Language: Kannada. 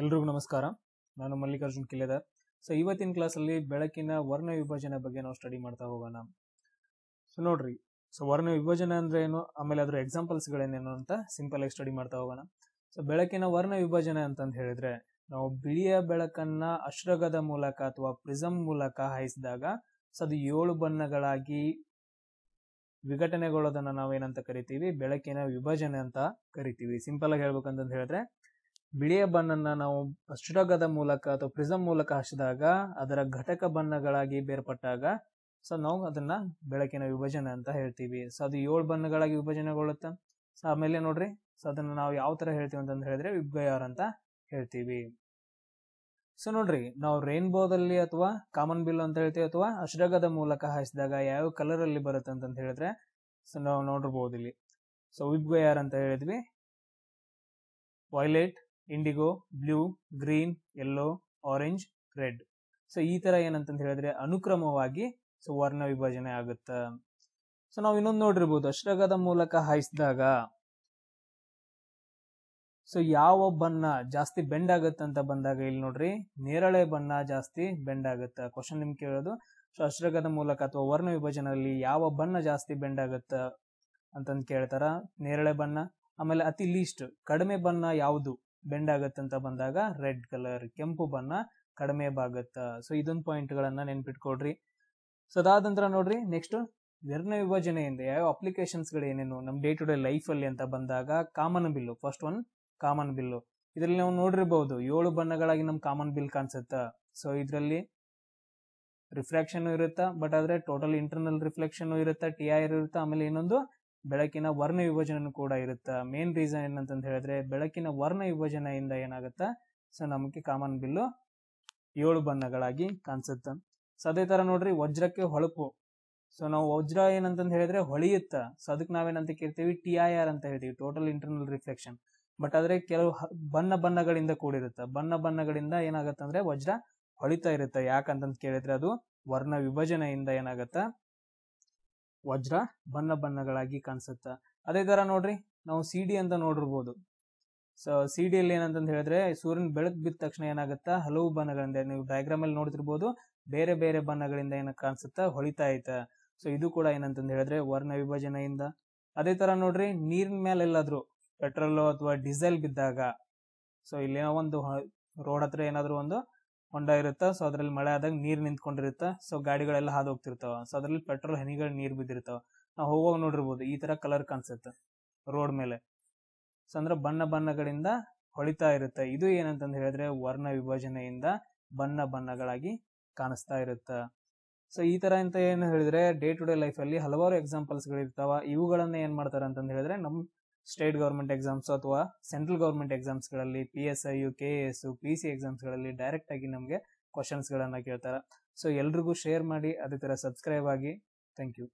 ಎಲ್ರಿಗೂ ನಮಸ್ಕಾರ ನಾನು ಮಲ್ಲಿಕಾರ್ಜುನ್ ಕಿಲೆದಾರ್ ಸೊ ಇವತ್ತಿನ ಕ್ಲಾಸಲ್ಲಿ ಬೆಳಕಿನ ವರ್ಣ ವಿಭಜನೆ ಬಗ್ಗೆ ನಾವು ಸ್ಟಡಿ ಮಾಡ್ತಾ ಹೋಗೋಣ ಸೊ ನೋಡ್ರಿ ಸೊ ವರ್ಣ ವಿಭಜನೆ ಅಂದ್ರೆ ಏನು ಆಮೇಲೆ ಅದ್ರ ಎಕ್ಸಾಂಪಲ್ಸ್ಗಳೇನೇನು ಅಂತ ಸಿಂಪಲ್ ಆಗಿ ಸ್ಟಡಿ ಮಾಡ್ತಾ ಹೋಗೋಣ ಸೊ ಬೆಳಕಿನ ವರ್ಣ ವಿಭಜನೆ ಅಂತಂದು ಹೇಳಿದ್ರೆ ನಾವು ಬಿಳಿಯ ಬೆಳಕನ್ನ ಅಶ್ರಗದ ಮೂಲಕ ಅಥವಾ ಪ್ರಿಸಮ್ ಮೂಲಕ ಹಾಯಿಸಿದಾಗ ಸೊ ಅದು ಏಳು ಬಣ್ಣಗಳಾಗಿ ವಿಘಟನೆಗೊಳ್ಳೋದನ್ನ ನಾವೇನಂತ ಕರಿತೀವಿ ಬೆಳಕಿನ ವಿಭಜನೆ ಅಂತ ಕರಿತೀವಿ ಸಿಂಪಲ್ ಆಗಿ ಹೇಳ್ಬೇಕಂತಂದು ಹೇಳಿದ್ರೆ ಬಿಳಿಯ ಬಣ್ಣನ ನಾವು ಅಷ್ಟಗದ ಮೂಲಕ ಅಥವಾ ಪ್ರಿಸಮ್ ಮೂಲಕ ಹಸಿದಾಗ ಅದರ ಘಟಕ ಬಣ್ಣಗಳಾಗಿ ಬೇರ್ಪಟ್ಟಾಗ ಸೊ ನಾವು ಅದನ್ನ ಬೆಳಕಿನ ವಿಭಜನೆ ಅಂತ ಹೇಳ್ತೀವಿ ಸೊ ಅದು ಏಳು ಬಣ್ಣಗಳಾಗಿ ವಿಭಜನೆಗೊಳ್ಳುತ್ತೆ ಸೊ ಆಮೇಲೆ ನೋಡ್ರಿ ಸೊ ಅದನ್ನ ನಾವು ಯಾವ ತರ ಹೇಳ್ತೀವಿ ಅಂತಂದು ಹೇಳಿದ್ರೆ ವಿಬ್ಗಯಾರ್ ಅಂತ ಹೇಳ್ತೀವಿ ಸೊ ನೋಡ್ರಿ ನಾವು ರೈನ್ಬೋದಲ್ಲಿ ಅಥವಾ ಕಾಮನ್ ಬಿಲ್ ಅಂತ ಹೇಳ್ತೀವಿ ಅಥವಾ ಅಷ್ಟಗದ ಮೂಲಕ ಹಾಯಿಸಿದಾಗ ಯಾವ ಕಲರ್ ಅಲ್ಲಿ ಬರುತ್ತೆ ಅಂತ ಹೇಳಿದ್ರೆ ಸೊ ನಾವು ನೋಡಿರ್ಬೋದು ಇಲ್ಲಿ ಸೊ ವಿಬ್ಗಯಾರ್ ಅಂತ ಹೇಳಿದ್ವಿ violet indigo blue green yellow orange red so ಈ ತರ ಏನಂತ ಹೇಳಿದ್ರೆ ಅನುಕ್ರಮವಾಗಿ ಸೊ ವರ್ಣ ವಿಭಜನೆ ಆಗುತ್ತ ಸೊ ನಾವು ಇನ್ನೊಂದು ನೋಡಿರ್ಬೋದು ಅಶ್ರಗದ ಮೂಲಕ ಹಾಯಿಸಿದಾಗ ಸೊ ಯಾವ ಬಣ್ಣ ಜಾಸ್ತಿ ಬೆಂಡ್ ಆಗುತ್ತೆ ಅಂತ ಬಂದಾಗ ಇಲ್ಲಿ ನೋಡ್ರಿ ನೇರಳೆ ಬಣ್ಣ ಜಾಸ್ತಿ ಬೆಂಡ್ ಆಗುತ್ತೆ ಕ್ವಶನ್ ನಿಮ್ಗೆ ಕೇಳೋದು ಸೊ ಅಶ್ರಗದ ಮೂಲಕ ಅಥವಾ ವರ್ಣ ವಿಭಜನೆಯಲ್ಲಿ ಯಾವ ಬಣ್ಣ ಜಾಸ್ತಿ ಬೆಂಡ್ ಆಗುತ್ತ ಅಂತಂದು ಕೇಳ್ತಾರ ನೇರಳೆ ಬಣ್ಣ ಆಮೇಲೆ ಅತಿ ಲೀಸ್ಟ್ ಕಡಿಮೆ ಬಣ್ಣ ಯಾವುದು ಬೆಂಡ್ ಅಂತ ಬಂದಾಗ ರೆಡ್ ಕಲರ್ ಕೆಂಪು ಬಣ್ಣ ಕಡಿಮೆ ಬಾಗತ್ತ ಸೊ ಇದೊಂದು ಪಾಯಿಂಟ್ಗಳನ್ನು ನೆನ್ಪಿಟ್ಕೊಡ್ರಿ ಸೊ ಅದಾದ ನಂತರ ನೋಡ್ರಿ ನೆಕ್ಸ್ಟ್ ವಿಭಜನೆ ವಿಭಜನೆಯಿಂದ ಯಾವ ಗಳು ಏನೇನು ನಮ್ಮ ಡೇ ಟು ಡೇ ಲೈಫಲ್ಲಿ ಅಂತ ಬಂದಾಗ ಕಾಮನ್ ಬಿಲ್ಲು ಫಸ್ಟ್ ಒನ್ ಕಾಮನ್ ಬಿಲ್ಲು ಇದರಲ್ಲಿ ನಾವು ನೋಡಿರ್ಬೋದು ಏಳು ಬಣ್ಣಗಳಾಗಿ ನಮ್ಮ ಕಾಮನ್ ಬಿಲ್ ಕಾಣಿಸುತ್ತ ಸೊ ಇದರಲ್ಲಿ ರಿಫ್ರಾಕ್ಷನ್ ಇರುತ್ತಾ ಬಟ್ ಆದರೆ ಟೋಟಲ್ ಇಂಟರ್ನಲ್ ರಿಫ್ಲೆಕ್ಷನ್ ಇರುತ್ತಾ ಟಿ ಆರ್ ಇರುತ್ತಾ ಆಮೇಲೆ ಇನ್ನೊಂದು ಬೆಳಕಿನ ವರ್ಣ ವಿಭಜನೆ ಕೂಡ ಇರುತ್ತೆ ಮೇನ್ ರೀಸನ್ ಏನಂತಂದು ಹೇಳಿದ್ರೆ ಬೆಳಕಿನ ವರ್ಣ ವಿಭಜನೆಯಿಂದ ಏನಾಗುತ್ತೆ ಸೊ ನಮಗೆ ಕಾಮನ್ ಬಿಲ್ಲು ಏಳು ಬಣ್ಣಗಳಾಗಿ ಕಾಣಿಸುತ್ತೆ ಸೊ ಅದೇ ತರ ನೋಡ್ರಿ ವಜ್ರಕ್ಕೆ ಹೊಳಪು ಸೊ ನಾವು ವಜ್ರ ಏನಂತಂದು ಹೇಳಿದ್ರೆ ಹೊಳೆಯುತ್ತ ಸೊ ಅದಕ್ಕೆ ನಾವೇನಂತ ಕೇಳ್ತೀವಿ ಟಿ ಐ ಆರ್ ಅಂತ ಹೇಳ್ತೀವಿ ಟೋಟಲ್ ಇಂಟರ್ನಲ್ ರಿಫ್ಲೆಕ್ಷನ್ ಬಟ್ ಆದ್ರೆ ಕೆಲವು ಬಣ್ಣ ಬಣ್ಣಗಳಿಂದ ಕೂಡಿರುತ್ತೆ ಬಣ್ಣ ಬಣ್ಣಗಳಿಂದ ಏನಾಗತ್ತಂದ್ರೆ ವಜ್ರ ಹೊಳಿತಾ ಇರುತ್ತೆ ಯಾಕಂತಂದು ಕೇಳಿದ್ರೆ ಅದು ವರ್ಣ ವಿಭಜನೆಯಿಂದ ಏನಾಗತ್ತ ವಜ್ರ ಬಣ್ಣ ಬಣ್ಣಗಳಾಗಿ ಕಾಣಿಸುತ್ತ ಅದೇ ತರ ನೋಡ್ರಿ ನಾವು ಸಿ ಡಿ ಅಂತ ನೋಡಿರ್ಬೋದು ಸೊ ಸಿ ಅಲ್ಲಿ ಏನಂತಂದು ಹೇಳಿದ್ರೆ ಸೂರ್ಯನ ಬೆಳಕು ಬಿದ್ದ ತಕ್ಷಣ ಏನಾಗುತ್ತಾ ಹಲವು ಬಣ್ಣಗಳಿಂದ ನೀವು ಡಯಾಗ್ರಾಮ್ ಅಲ್ಲಿ ನೋಡ್ತಿರ್ಬೋದು ಬೇರೆ ಬೇರೆ ಬಣ್ಣಗಳಿಂದ ಏನ ಕಾಣಿಸುತ್ತಾ ಹೊಳಿತಾ ಐತ ಸೊ ಇದು ಕೂಡ ಏನಂತಂದು ಹೇಳಿದ್ರೆ ವರ್ಣ ವಿಭಜನೆಯಿಂದ ಅದೇ ತರ ನೋಡ್ರಿ ನೀರಿನ ಮೇಲೆ ಎಲ್ಲಾದರೂ ಪೆಟ್ರೋಲ್ ಅಥವಾ ಡೀಸೆಲ್ ಬಿದ್ದಾಗ ಸೊ ಏನೋ ಒಂದು ರೋಡ್ ಹತ್ರ ಏನಾದರೂ ಒಂದು ಹೊಂಡ ಇರುತ್ತೆ ಸೊ ಅದ್ರಲ್ಲಿ ಮಳೆ ಆದಾಗ ನೀರು ನಿಂತ್ಕೊಂಡಿರುತ್ತೆ ಸೊ ಗಾಡಿಗಳೆಲ್ಲ ಹಾದು ಹೋಗ್ತಿರ್ತಾವ ಸೊ ಅದ್ರಲ್ಲಿ ಪೆಟ್ರೋಲ್ ಹನಿಗಳು ನೀರು ಬಿದ್ದಿರ್ತಾವ ನಾವು ಹೋಗುವಾಗ ನೋಡಿರ್ಬೋದು ಈ ತರ ಕಲರ್ ಕಾಣಿಸುತ್ತೆ ರೋಡ್ ಮೇಲೆ ಸೊ ಅಂದ್ರೆ ಬಣ್ಣ ಬಣ್ಣಗಳಿಂದ ಹೊಳಿತಾ ಇರುತ್ತೆ ಇದು ಏನಂತಂದು ಹೇಳಿದ್ರೆ ವರ್ಣ ವಿಭಜನೆಯಿಂದ ಬಣ್ಣ ಬಣ್ಣಗಳಾಗಿ ಕಾಣಿಸ್ತಾ ಇರುತ್ತೆ ಸೊ ಈ ತರ ಅಂತ ಏನು ಹೇಳಿದ್ರೆ ಡೇ ಟು ಡೇ ಲೈಫ್ ಅಲ್ಲಿ ಹಲವಾರು ಎಕ್ಸಾಂಪಲ್ಸ್ ಗಳಿರ್ತಾವ ಇವುಗಳನ್ನ ಏನ್ ಮಾಡ್ತಾರೆ ಅಂತಂದು ಹೇಳಿದ್ರೆ ನಮ್ ಸ್ಟೇಟ್ ಗೌರ್ಮೆಂಟ್ ಎಕ್ಸಾಮ್ಸ್ ಅಥವಾ ಸೆಂಟ್ರಲ್ ಗೌರ್ಮೆಂಟ್ ಎಕ್ಸಾಮ್ಸ್ಗಳಲ್ಲಿ P S I U K S P C ಎಕ್ಸಾಮ್ಸ್ಗಳಲ್ಲಿ ಡೈರೆಕ್ಟ್ ಆಗಿ ನಮಗೆ ಕ್ವಶನ್ಸ್ಗಳನ್ನು ಕೇಳ್ತಾರೆ ಸೊ ಎಲ್ರಿಗೂ ಶೇರ್ ಮಾಡಿ ಅದೇ ಥರ ಸಬ್ಸ್ಕ್ರೈಬ್ ಆಗಿ ಥ್ಯಾಂಕ್ ಯು